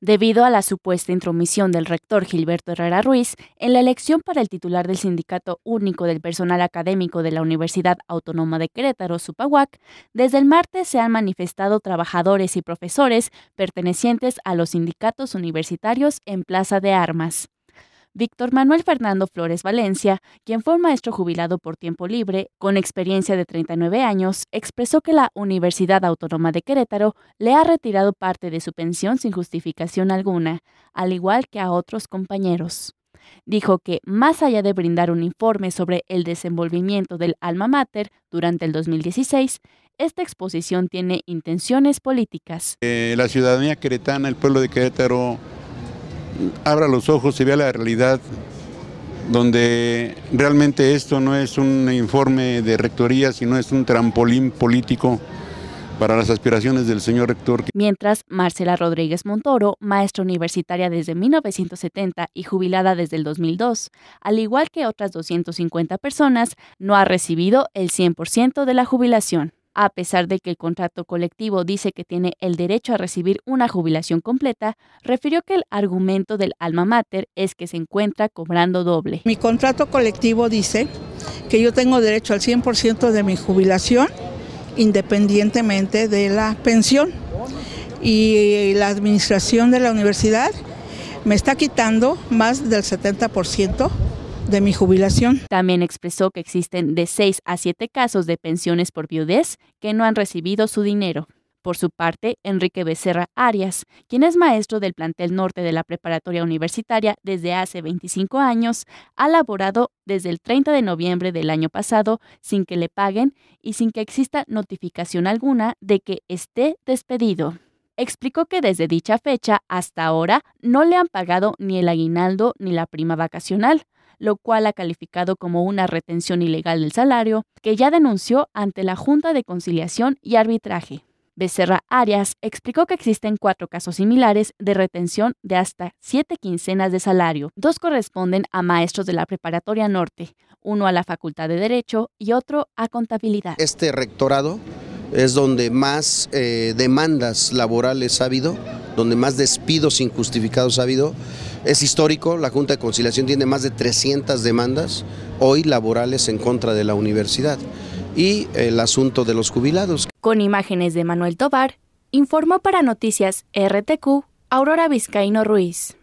debido a la supuesta intromisión del rector Gilberto Herrera Ruiz en la elección para el titular del Sindicato Único del Personal Académico de la Universidad Autónoma de Querétaro, Supahuac, desde el martes se han manifestado trabajadores y profesores pertenecientes a los sindicatos universitarios en Plaza de Armas. Víctor Manuel Fernando Flores Valencia, quien fue maestro jubilado por tiempo libre, con experiencia de 39 años, expresó que la Universidad Autónoma de Querétaro le ha retirado parte de su pensión sin justificación alguna, al igual que a otros compañeros. Dijo que, más allá de brindar un informe sobre el desenvolvimiento del alma mater durante el 2016, esta exposición tiene intenciones políticas. Eh, la ciudadanía queretana, el pueblo de Querétaro, abra los ojos y vea la realidad donde realmente esto no es un informe de rectoría, sino es un trampolín político para las aspiraciones del señor rector. Mientras, Marcela Rodríguez Montoro, maestra universitaria desde 1970 y jubilada desde el 2002, al igual que otras 250 personas, no ha recibido el 100% de la jubilación a pesar de que el contrato colectivo dice que tiene el derecho a recibir una jubilación completa, refirió que el argumento del alma mater es que se encuentra cobrando doble. Mi contrato colectivo dice que yo tengo derecho al 100% de mi jubilación independientemente de la pensión. Y la administración de la universidad me está quitando más del 70% de mi jubilación. También expresó que existen de 6 a 7 casos de pensiones por viudez que no han recibido su dinero. Por su parte, Enrique Becerra Arias, quien es maestro del plantel norte de la preparatoria universitaria desde hace 25 años, ha laborado desde el 30 de noviembre del año pasado sin que le paguen y sin que exista notificación alguna de que esté despedido. Explicó que desde dicha fecha hasta ahora no le han pagado ni el aguinaldo ni la prima vacacional, lo cual ha calificado como una retención ilegal del salario, que ya denunció ante la Junta de Conciliación y Arbitraje. Becerra Arias explicó que existen cuatro casos similares de retención de hasta siete quincenas de salario. Dos corresponden a maestros de la Preparatoria Norte, uno a la Facultad de Derecho y otro a Contabilidad. Este rectorado es donde más eh, demandas laborales ha habido donde más despidos injustificados ha habido. Es histórico, la Junta de Conciliación tiene más de 300 demandas hoy laborales en contra de la universidad. Y el asunto de los jubilados. Con imágenes de Manuel Tobar, informó para Noticias RTQ Aurora Vizcaíno Ruiz.